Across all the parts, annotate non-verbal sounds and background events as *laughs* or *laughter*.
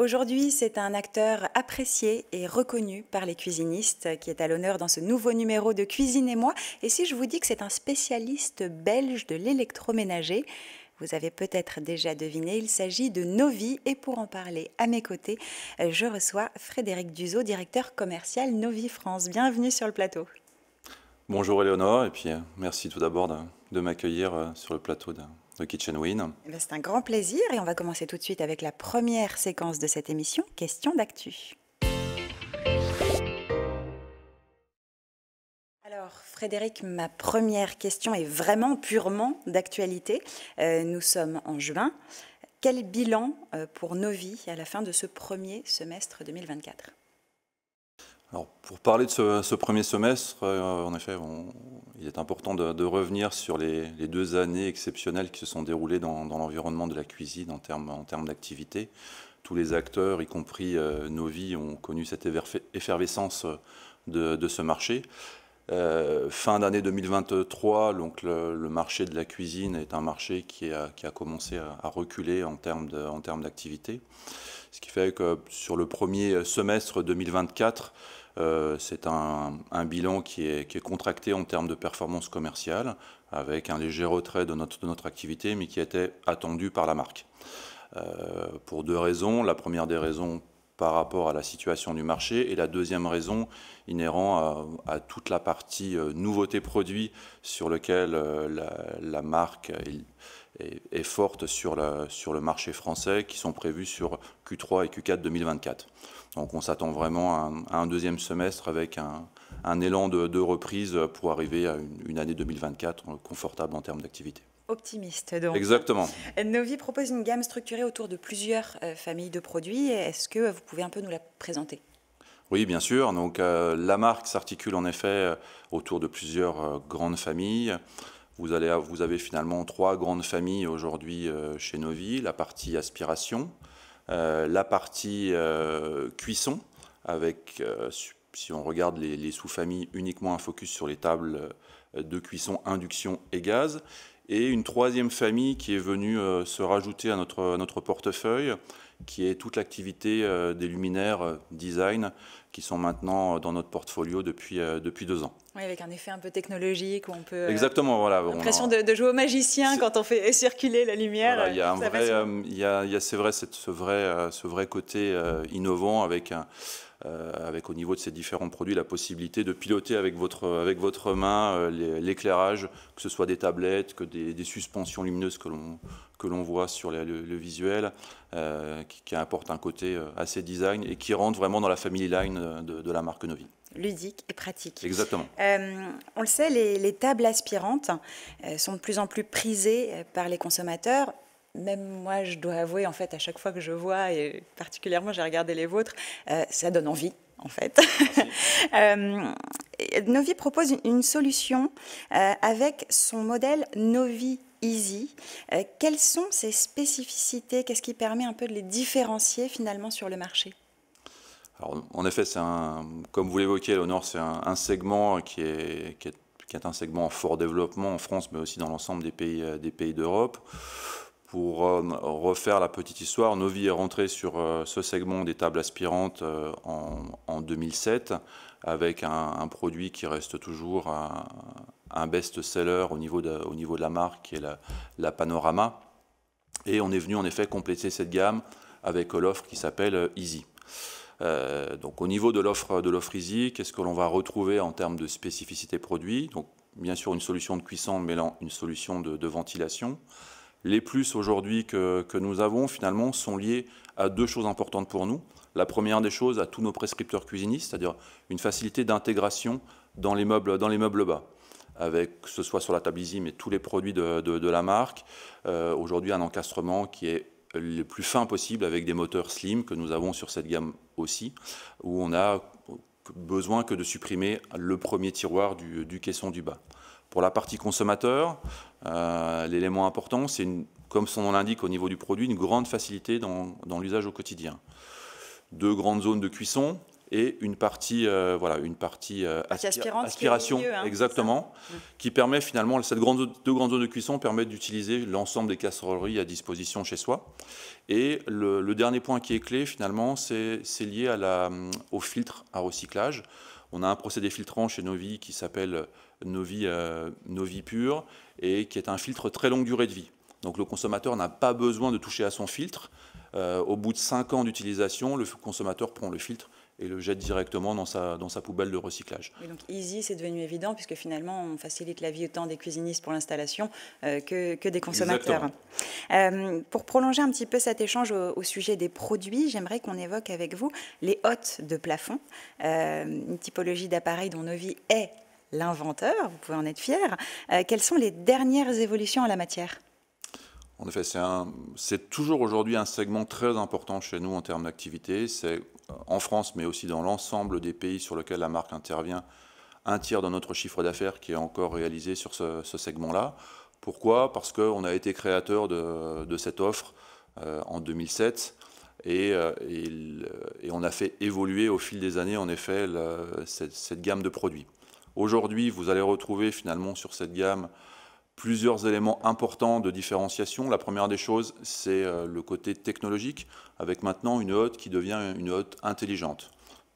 Aujourd'hui, c'est un acteur apprécié et reconnu par les cuisinistes qui est à l'honneur dans ce nouveau numéro de Cuisine et moi. Et si je vous dis que c'est un spécialiste belge de l'électroménager, vous avez peut-être déjà deviné, il s'agit de Novi. Et pour en parler à mes côtés, je reçois Frédéric Duzo, directeur commercial Novi France. Bienvenue sur le plateau. Bonjour Éléonore, et puis euh, merci tout d'abord de, m'accueillir euh, sur le plateau Kitchen Win. Eh ben, c'est un grand plaisir et on va commencer tout de suite avec la première séquence de cette émission, Question d'actu. Alors Frédéric, ma première question est vraiment purement d'actualité. Euh, nous sommes en juin. Quel bilan euh, pour nos vies à la fin de ce premier semestre 2024 alors, pour parler de ce, premier semestre, euh, en effet, il est important de, revenir sur les, deux années exceptionnelles qui se sont déroulées dans, l'environnement de la cuisine en termes, d'activité. Tous les acteurs, y compris euh, Novi, ont connu cette effervescence euh, de, ce marché. Euh, fin d'année 2023, donc le, marché de la cuisine est un marché qui a, commencé à, à, reculer en termes d'activité. Ce qui fait que sur le premier semestre 2024, euh, c'est un, bilan qui est, contracté en termes de performance commerciale, avec un léger retrait de notre, de notre activité, mais qui était attendu par la marque. Euh, pour deux raisons. La première des raisons, par rapport à la situation du marché. Et la deuxième raison, inhérent à, toute la partie euh, nouveauté produit sur lequel euh, la, marque est, forte sur, le marché français, qui sont prévues sur Q3 et Q4 2024. Donc on s'attend vraiment à un, deuxième semestre avec un, élan de, reprise pour arriver à une année 2024 euh, confortable en termes d'activité optimiste. Donc. Exactement. Novi propose une gamme structurée autour de plusieurs euh, familles de produits. Est-ce que euh, vous pouvez un peu nous la présenter oui, bien sûr. Donc, euh, la marque s'articule en effet autour de plusieurs grandes familles. Vous, allez, vous, avez finalement trois grandes familles aujourd'hui chez Novi la partie aspiration, la partie cuisson, avec, si on regarde les sous-familles, uniquement un focus sur les tables de cuisson induction et gaz, et une troisième famille qui est venue euh, se rajouter à notre, notre portefeuille, qui est toute l'activité euh, des luminaires euh, design qui sont maintenant dans notre portfolio depuis, depuis deux ans. Oui, avec un effet un peu technologique où on peut. Exactement, voilà. L'impression de, de, jouer au magicien quand on fait circuler la lumière. il y a, il y a c'est vrai, ce vrai, ce vrai côté innovant avec un euh, avec au niveau de ces différents produits la possibilité de piloter avec votre, avec votre main euh, l'éclairage, que ce soit des tablettes, que des, suspensions lumineuses que l'on voit sur le, visuel, euh, qui, qui, apporte un côté assez design et qui rentre vraiment dans la family line de, la marque Novi. Ludique et pratique. Exactement. on le sait, les tables aspirantes sont de plus en plus prisées par les consommateurs même moi, je dois avouer, en fait, à chaque fois que je vois, et particulièrement j'ai regardé les vôtres, euh, ça donne envie, en fait. *laughs* Euh, Novi propose une solution euh, avec son modèle Novi Easy. quelles sont ses spécificités Qu'est-ce qui permet un peu de les différencier finalement sur le marché Alors, en effet, comme vous l'évoquez, Léonore, c'est un, segment qui est, est, un segment en fort développement en France, mais aussi dans l'ensemble des pays, des pays d'Europe pour euh, refaire la petite histoire, Novi est rentré sur euh, ce segment des tables aspirantes euh, en, 2007 avec un, produit qui reste toujours un, best-seller au, niveau de, la marque qui est la, Panorama. Et on est venu en effet compléter cette gamme avec l'offre qui s'appelle Easy. donc au niveau de l'offre Easy, qu'est-ce que l'on va retrouver en termes de spécificité produit Donc bien sûr une solution de cuisson mêlant une solution de ventilation, les plus aujourd'hui que, nous avons, finalement, sont liés à deux choses importantes pour nous. La première des choses, à tous nos prescripteurs cuisinistes, c'est-à-dire une facilité d'intégration dans, les meubles, dans les meubles bas avec que ce soit sur la table mais tous les produits de, la marque. Euh, aujourd'hui, un encastrement qui est le plus fin possible avec des moteurs slim que nous avons sur cette gamme aussi, où on a besoin que de supprimer le premier tiroir du caisson du bas. Pour la partie consommateur, euh, l'élément important, c'est, comme son nom l'indique au niveau du produit, une grande facilité dans, l'usage au quotidien. Deux grandes zones de cuisson et une partie, euh, voilà, une partie euh, aspiration, hein, exactement, mm. qui permet finalement, cette grande, deux grandes zones de cuisson permettent d'utiliser l'ensemble des casseroleries à disposition chez soi. Et le, dernier point qui est clé finalement, c'est lié à la, au filtre à recyclage. On a un procédé filtrant chez Novi qui s'appelle nos vies, euh, nos pures et qui est un filtre très longue durée de vie. Donc le consommateur n'a pas besoin de toucher à son filtre. Euh, au bout de 5 ans d'utilisation, le consommateur prend le filtre et le jette directement dans sa, dans sa poubelle de recyclage. donc easy, c'est devenu évident puisque finalement on facilite la vie autant des cuisinistes pour l'installation euh, que, que, des consommateurs. pour prolonger un petit peu cet échange au, sujet des produits, j'aimerais qu'on évoque avec vous les hôtes de plafond, une typologie d'appareil dont vies est l'inventeur, vous pouvez en être fier. Euh, quelles sont les dernières évolutions en la matière en effet, c'est toujours aujourd'hui un segment très important chez nous en termes d'activité. C'est euh, en France, mais aussi dans l'ensemble des pays sur lesquels la marque intervient, un tiers de notre chiffre d'affaires qui est encore réalisé sur ce, segment-là. Pourquoi Parce qu'on a été créateur de, cette offre euh, en 2007 et, on a fait évoluer au fil des années, en effet, cette gamme de produits. Aujourd'hui, vous allez retrouver finalement sur cette gamme plusieurs éléments importants de différenciation. La première des choses, c'est euh, le côté technologique, avec maintenant une hotte qui devient une hotte intelligente.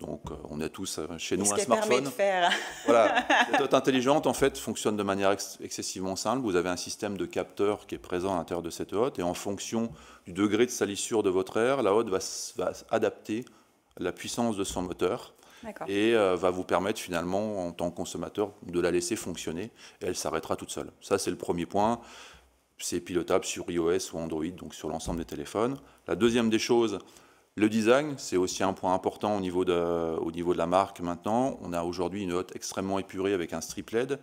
Donc, euh, on a tous euh, chez nous un smartphone. De faire. voilà. *laughs* Cette hotte intelligente, en fait, fonctionne de manière excessivement simple. Vous avez un système de capteurs qui est présent à l'intérieur de cette hotte, et en fonction du degré de salissure de votre air, la hotte va, va adapter la puissance de son moteur et euh, va vous permettre finalement en tant que consommateur de la laisser fonctionner et elle s'arrêtera toute seule. Ça c'est le premier point. C'est pilotable sur iOS ou Android, donc sur l'ensemble des téléphones. La deuxième des choses, le design, c'est aussi un point important au niveau, de, au niveau de la marque maintenant. On a aujourd'hui une hotte extrêmement épurée avec un strip LED.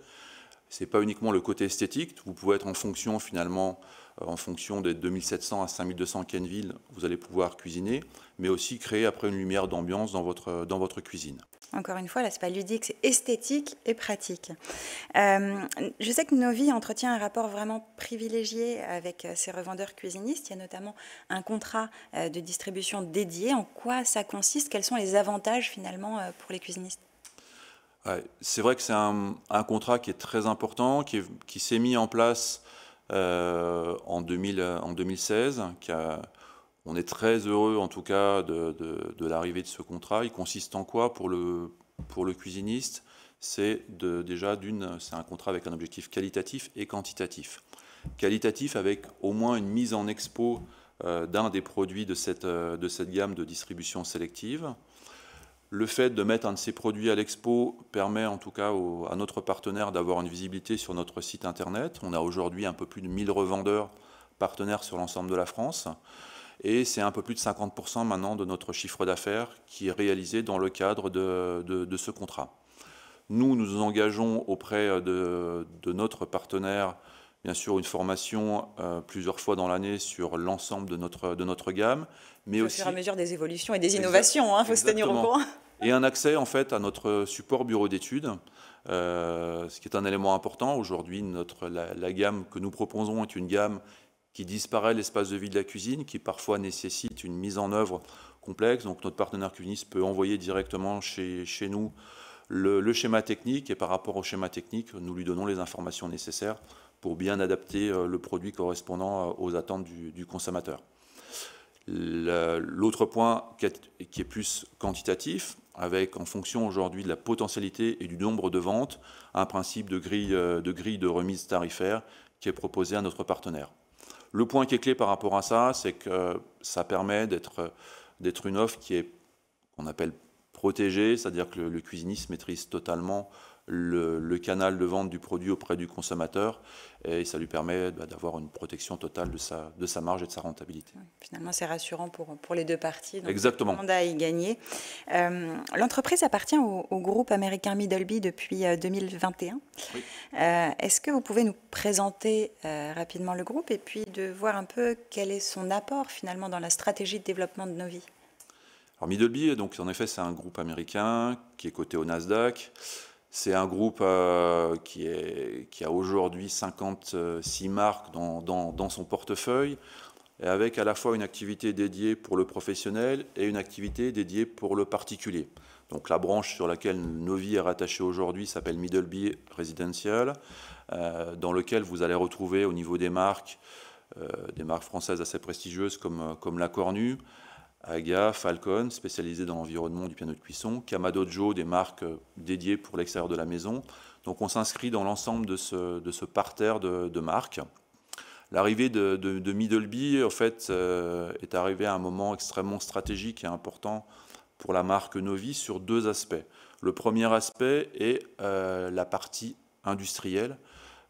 Ce n'est pas uniquement le côté esthétique, vous pouvez être en fonction finalement euh, en fonction des 2700 à 5200 Kenville, vous allez pouvoir cuisiner, mais aussi créer après une lumière d'ambiance dans votre, euh, dans votre cuisine. Encore une fois, pas ludique, c'est esthétique et pratique. Euh, je sais que Novi entretient un rapport vraiment privilégié avec ses revendeurs cuisinistes. Il y a notamment un contrat de distribution dédié. En quoi ça consiste Quels sont les avantages finalement pour les cuisinistes C'est vrai que c'est un, contrat qui est très important, qui, s'est mis en place euh, en, 2016. on est très heureux en tout cas de, l'arrivée de ce contrat. Il consiste en quoi pour le, cuisiniste C'est déjà d'une, c'est un contrat avec un objectif qualitatif et quantitatif. Qualitatif avec au moins une mise en expo euh, d'un des produits euh, de cette gamme de distribution sélective le fait de mettre un de ces produits à l'expo permet en tout cas à notre partenaire d'avoir une visibilité sur notre site internet. On a aujourd'hui un peu plus de 1000 revendeurs partenaires sur l'ensemble de la France. Et c'est un peu plus de 50% maintenant de notre chiffre d'affaires qui est réalisé dans le cadre de, ce contrat. Nous, nous engageons auprès de notre partenaire bien sûr une formation euh, plusieurs fois dans l'année sur l'ensemble de notre, de notre gamme, mais aussi... fur à mesure des évolutions et des innovations, il hein, faut se tenir au courant. Et un accès en fait à notre support bureau d'études, euh, ce qui est un élément important. Aujourd'hui, la, gamme que nous proposons est une gamme qui disparaît l'espace de vie de la cuisine, qui parfois nécessite une mise en œuvre complexe. Donc notre partenaire cuisiniste peut envoyer directement chez, chez nous le, schéma technique et par rapport au schéma technique, nous lui donnons les informations nécessaires pour bien adapter euh, le produit correspondant euh, aux attentes du, consommateur. L'autre point qui est plus quantitatif, avec en fonction aujourd'hui de la potentialité et du nombre de ventes, un principe de grille euh, de, grille de remise tarifaire qui est proposé à notre partenaire. Le point qui est clé par rapport à ça, c'est que ça permet d'être une offre qui est qu'on appelle protégée, c'est-à-dire que le, le, cuisiniste maîtrise totalement le, canal de vente du produit auprès du consommateur et ça lui permet bah, d'avoir une protection totale de sa, de sa marge et de sa rentabilité. finalement, c'est rassurant pour, pour les deux parties. Exactement. y gagné. Euh, l'entreprise appartient au, groupe américain Middleby depuis 2021. Euh, euh, est-ce que vous pouvez nous présenter rapidement le groupe et puis de voir un peu quel est son apport finalement dans la stratégie de développement de nos vies alors Middleby, donc en effet, c'est un groupe américain qui est coté au Nasdaq. C'est un groupe euh, qui, a aujourd'hui 56 marques dans, son portefeuille, et avec à la fois une activité dédiée pour le professionnel et une activité dédiée pour le particulier. Donc la branche sur laquelle Novi est rattachée aujourd'hui s'appelle Middleby Residential, euh, dans lequel vous allez retrouver au niveau des marques, euh, des marques françaises assez prestigieuses comme, comme La Cornue, AGA, Falcon, spécialisé dans l'environnement du piano de cuisson, Joe des marques euh, dédiées pour l'extérieur de la maison. Donc on s'inscrit dans l'ensemble de ce, parterre de, marques. L'arrivée de, Middleby en fait, euh, est arrivée à un moment extrêmement stratégique et important pour la marque Novi sur deux aspects. Le premier aspect est euh, la partie industrielle,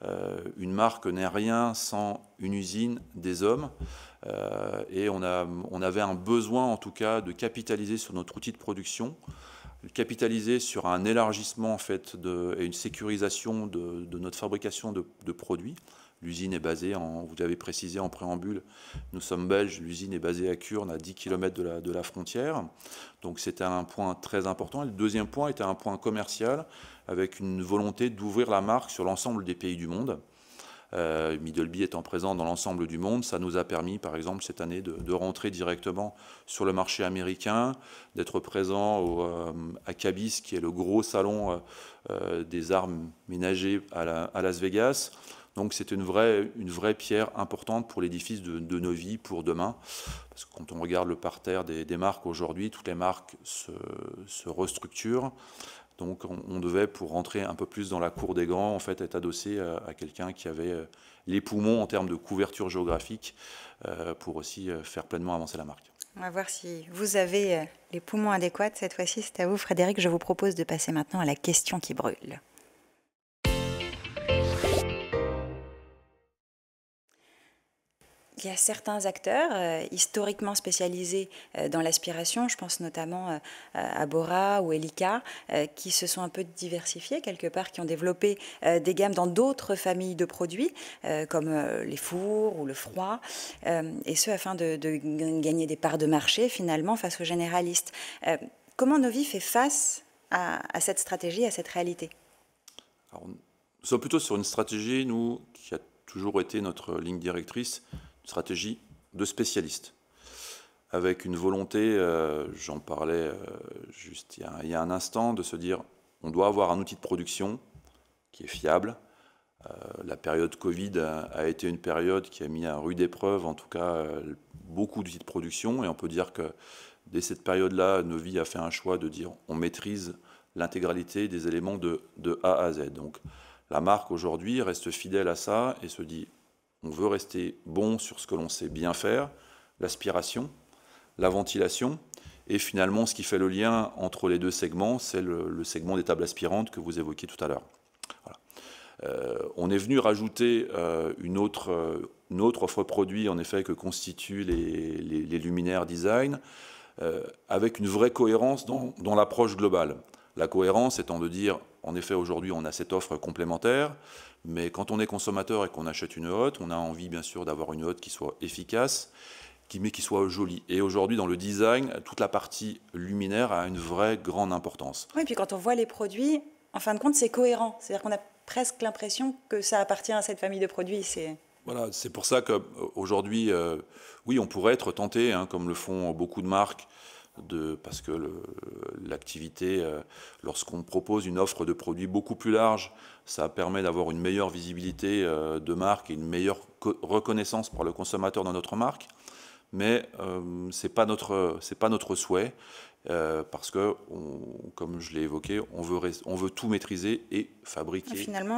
euh, une marque n'est rien sans une usine, des hommes. Euh, et on, a, avait un besoin, en tout cas, de capitaliser sur notre outil de production de capitaliser sur un élargissement en et une sécurisation de, notre fabrication de produits L'usine est basée, en, vous l'avez précisé en préambule, nous sommes belges, l'usine est basée à Kurn, à 10 km de la, de la frontière. Donc c'était un point très important. Et le deuxième point était un point commercial, avec une volonté d'ouvrir la marque sur l'ensemble des pays du monde. Euh, Middleby étant présent dans l'ensemble du monde, ça nous a permis, par exemple, cette année, de, rentrer directement sur le marché américain, d'être présent euh, à Cabis, qui est le gros salon euh, des armes ménagées à, à Las Vegas. Donc c'est une vraie, une vraie pierre importante pour l'édifice de, nos vies, pour demain. Parce que quand on regarde le parterre des, marques aujourd'hui, toutes les marques se, restructurent. Donc on, devait, pour rentrer un peu plus dans la cour des grands, en fait, être adossé à, quelqu'un qui avait euh, les poumons en termes de couverture géographique euh, pour aussi euh, faire pleinement avancer la marque. On va voir si vous avez les poumons adéquats. Cette fois-ci, c'est à vous, Frédéric. Je vous propose de passer maintenant à la question qui brûle. il y a certains acteurs euh, historiquement spécialisés euh, dans l'aspiration, je pense notamment euh, à Bora ou Elika, qui se sont un peu diversifiés quelque part, qui ont développé des gammes dans d'autres familles de produits, comme les fours ou le froid, et ce afin de, gagner des parts de marché finalement face aux généralistes. comment Novi fait face à, cette stratégie, à cette réalité Alors, Nous sommes plutôt sur une stratégie, nous, qui a toujours été notre ligne directrice, stratégie de spécialiste, avec une volonté, euh, j'en parlais euh, juste il y, a, un instant, de se dire on doit avoir un outil de production qui est fiable. Euh, la période Covid a, a, été une période qui a mis à rude épreuve, en tout cas, beaucoup d'outils de production, et on peut dire que dès cette période-là, Novi a fait un choix de dire on maîtrise l'intégralité des éléments de, de A à Z. Donc la marque aujourd'hui reste fidèle à ça et se dit on veut rester bon sur ce que l'on sait bien faire, l'aspiration, la ventilation. Et finalement, ce qui fait le lien entre les deux segments, c'est le, segment des tables aspirantes que vous évoquiez tout à l'heure. Euh, on est venu rajouter euh, une, autre, euh, autre, offre produit, en effet, que constituent les, les, luminaires design, avec une vraie cohérence dans, dans l'approche globale. La cohérence étant de dire en effet, aujourd'hui, on a cette offre complémentaire, mais quand on est consommateur et qu'on achète une hotte, on a envie, bien sûr, d'avoir une hotte qui soit efficace, qui, mais qui soit jolie. Et aujourd'hui, dans le design, toute la partie luminaire a une vraie grande importance. Oui, et puis quand on voit les produits, en fin de compte, c'est cohérent. C'est-à-dire qu'on a presque l'impression que ça appartient à cette famille de produits. C'est... Voilà, c'est pour ça qu'aujourd'hui, euh, euh, oui, on pourrait être tenté, hein, comme le font beaucoup de marques, parce que l'activité, euh, lorsqu'on propose une offre de produits beaucoup plus large, ça permet d'avoir une meilleure visibilité euh, de marque et une meilleure reconnaissance par le consommateur dans notre marque mais euh, c'est ce n'est pas, notre, pas notre souhait, euh, parce que, comme je l'ai évoqué, on veut, on veut tout maîtriser et fabriquer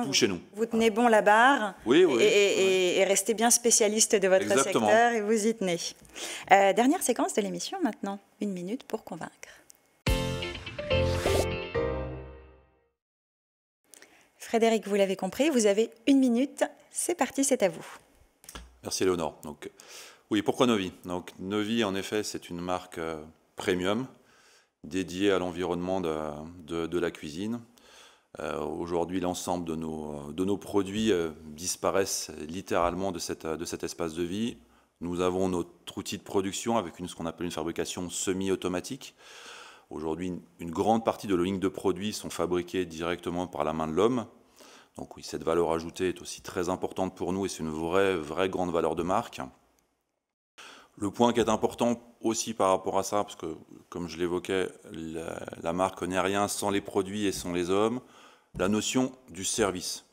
tout chez nous. Vous tenez bon la barre oui, et, restez bien spécialiste de votre secteur et vous y tenez. Euh, dernière séquence de l'émission maintenant, une minute pour convaincre. Frédéric, vous l'avez compris, vous avez une minute. C'est parti, c'est à vous. Merci Léonore. Donc, oui, pourquoi Novi Donc Novi, en effet, c'est une marque euh, premium dédiée à l'environnement de, la cuisine. Euh, aujourd'hui, l'ensemble de nos, produits euh, disparaissent littéralement de, cet espace de vie. Nous avons notre outil de production avec ce qu'on appelle une fabrication semi-automatique. Aujourd'hui, une grande partie de nos lignes de produits sont fabriqués directement par la main de l'homme. Donc oui, cette valeur ajoutée est aussi très importante pour nous et c'est une vraie, vraie grande valeur de marque. Le point qui est important aussi par rapport à ça, parce que comme je l'évoquais, la, marque n'est rien sans les produits et sans les hommes, la notion du service.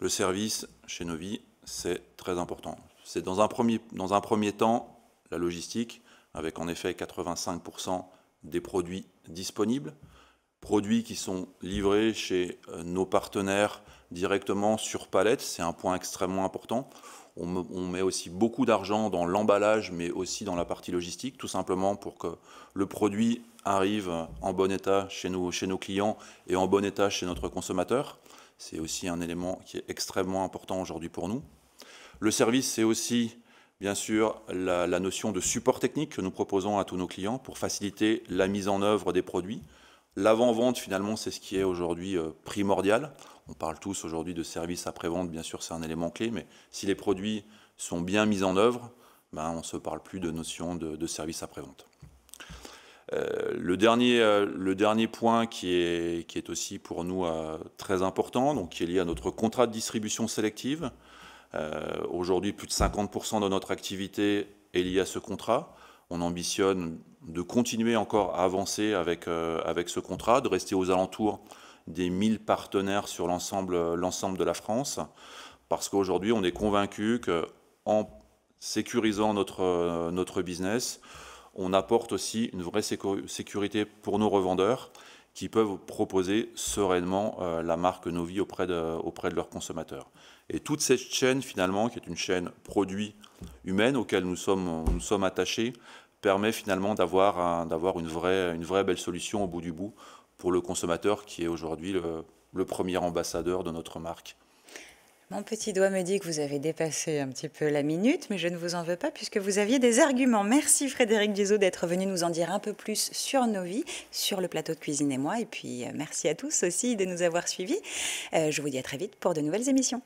Le service chez Novi, c'est très important. C'est dans, un premier, dans un premier temps la logistique, avec en effet 85% des produits disponibles, produits qui sont livrés chez euh, nos partenaires directement sur palette, c'est un point extrêmement important on, met aussi beaucoup d'argent dans l'emballage, mais aussi dans la partie logistique, tout simplement pour que le produit arrive en bon état chez, nos clients et en bon état chez notre consommateur. C'est aussi un élément qui est extrêmement important aujourd'hui pour nous. Le service, c'est aussi bien sûr la, notion de support technique que nous proposons à tous nos clients pour faciliter la mise en œuvre des produits, L'avant-vente, finalement, c'est ce qui est aujourd'hui euh, primordial. On parle tous aujourd'hui de services après-vente, bien sûr, c'est un élément clé, mais si les produits sont bien mis en œuvre, ben, on ne se parle plus de notion de, services service après-vente. Euh, le, dernier, euh, le dernier point qui est, qui est aussi pour nous très important, donc qui est lié à notre contrat de distribution sélective. Aujourd'hui, plus de 50% de notre activité est liée à ce contrat. On ambitionne de continuer encore à avancer avec, euh, avec ce contrat, de rester aux alentours des 1000 partenaires sur euh, l'ensemble, de la France, parce qu'aujourd'hui, on est convaincu qu'en sécurisant notre, euh, notre business, on apporte aussi une vraie sécurité pour nos revendeurs qui peuvent proposer sereinement la marque Novi auprès de, auprès de leurs consommateurs. Et toute cette chaîne, finalement, qui est une chaîne produit humaine auquel nous sommes, nous sommes attachés, permet finalement d'avoir un, une, vraie, une vraie belle solution au bout du bout pour le consommateur qui est aujourd'hui le, le premier ambassadeur de notre marque. Mon petit doigt me dit que vous avez dépassé un petit peu la minute, mais je ne vous en veux pas puisque vous aviez des arguments. Merci Frédéric Dizot d'être venu nous en dire un peu plus sur nos vies, sur le plateau de cuisine et moi. Et puis euh, merci à tous aussi de nous avoir suivis. Euh, je vous dis à très vite pour de nouvelles émissions.